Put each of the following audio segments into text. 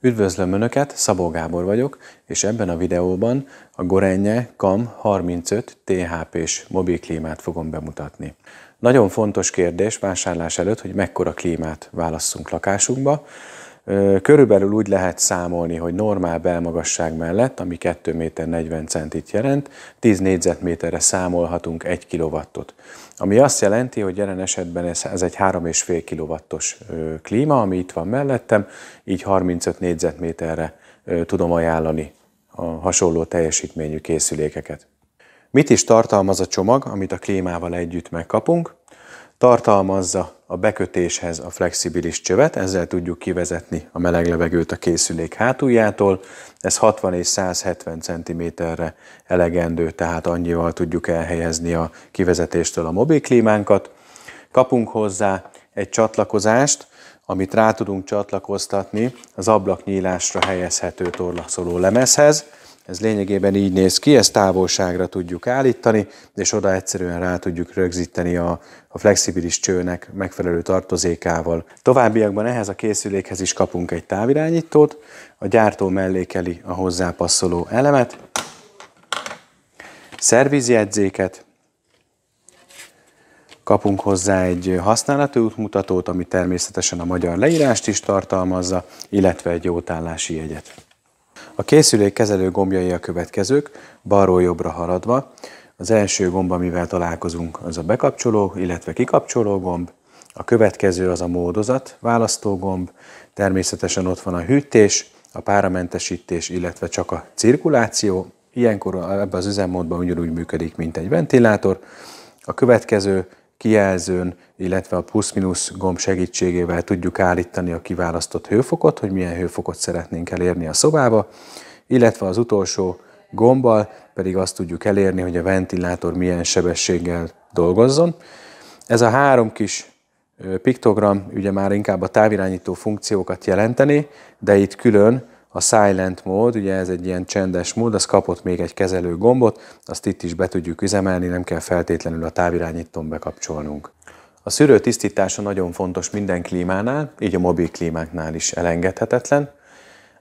Üdvözlöm Önöket, Szabó Gábor vagyok, és ebben a videóban a Gorenje KAM 35 THP-s mobil klímát fogom bemutatni. Nagyon fontos kérdés vásárlás előtt, hogy mekkora klímát válasszunk lakásunkba. Körülbelül úgy lehet számolni, hogy normál belmagasság mellett, ami 2 méter 40 centit jelent, 10 négyzetméterre számolhatunk 1 kilovattot. Ami azt jelenti, hogy jelen esetben ez, ez egy 3,5 kilovattos klíma, ami itt van mellettem, így 35 négyzetméterre tudom ajánlani a hasonló teljesítményű készülékeket. Mit is tartalmaz a csomag, amit a klímával együtt megkapunk? tartalmazza a bekötéshez a flexibilis csövet, ezzel tudjuk kivezetni a meleg levegőt a készülék hátuljától. Ez 60 és 170 cm-re elegendő, tehát annyival tudjuk elhelyezni a kivezetéstől a mobil klímánkat. Kapunk hozzá egy csatlakozást, amit rá tudunk csatlakoztatni az ablaknyílásra helyezhető torlaszoló lemezhez. Ez lényegében így néz ki, ezt távolságra tudjuk állítani, és oda egyszerűen rá tudjuk rögzíteni a, a flexibilis csőnek megfelelő tartozékával. Továbbiakban ehhez a készülékhez is kapunk egy távirányítót, a gyártó mellékeli a hozzápasszoló elemet, szervizjegyzéket, kapunk hozzá egy használati útmutatót, ami természetesen a magyar leírást is tartalmazza, illetve egy jótállási jegyet. A készülék kezelő gombjai a következők, balról jobbra haladva. Az első gomb, amivel találkozunk, az a bekapcsoló, illetve kikapcsoló gomb. A következő az a módozat, gomb. Természetesen ott van a hűtés, a páramentesítés, illetve csak a cirkuláció. Ilyenkor ebben az üzemmódban ugyanúgy működik, mint egy ventilátor. A következő kijelzőn, illetve a plusz-minusz gomb segítségével tudjuk állítani a kiválasztott hőfokot, hogy milyen hőfokot szeretnénk elérni a szobába, illetve az utolsó gombbal pedig azt tudjuk elérni, hogy a ventilátor milyen sebességgel dolgozzon. Ez a három kis piktogram ugye már inkább a távirányító funkciókat jelenteni, de itt külön a silent mód, ugye ez egy ilyen csendes mód, az kapott még egy kezelő gombot, azt itt is be tudjuk üzemelni, nem kell feltétlenül a távirányítón bekapcsolnunk. A szűrő tisztítása nagyon fontos minden klímánál, így a mobil klímáknál is elengedhetetlen.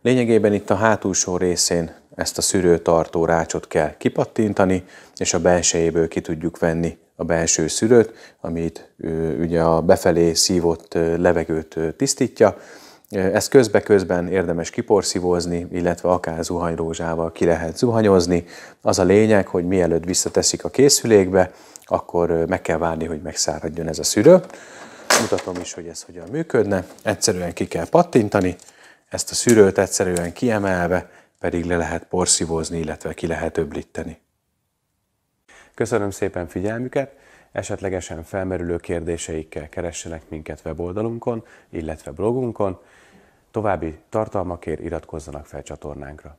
Lényegében itt a hátulsó részén ezt a szűrőtartó rácsot kell kipattintani, és a belsejéből ki tudjuk venni a belső szűrőt, amit ugye a befelé szívott levegőt tisztítja, ezt közbe-közben érdemes kiporszivózni, illetve akár zuhanyrózsával ki lehet zuhanyozni. Az a lényeg, hogy mielőtt visszateszik a készülékbe, akkor meg kell várni, hogy megszáradjon ez a szűrő. Mutatom is, hogy ez hogyan működne. Egyszerűen ki kell pattintani, ezt a szűrőt egyszerűen kiemelve pedig le lehet porszivózni, illetve ki lehet öblíteni. Köszönöm szépen figyelmüket! Esetlegesen felmerülő kérdéseikkel keressenek minket weboldalunkon, illetve blogunkon. További tartalmakért iratkozzanak fel csatornánkra.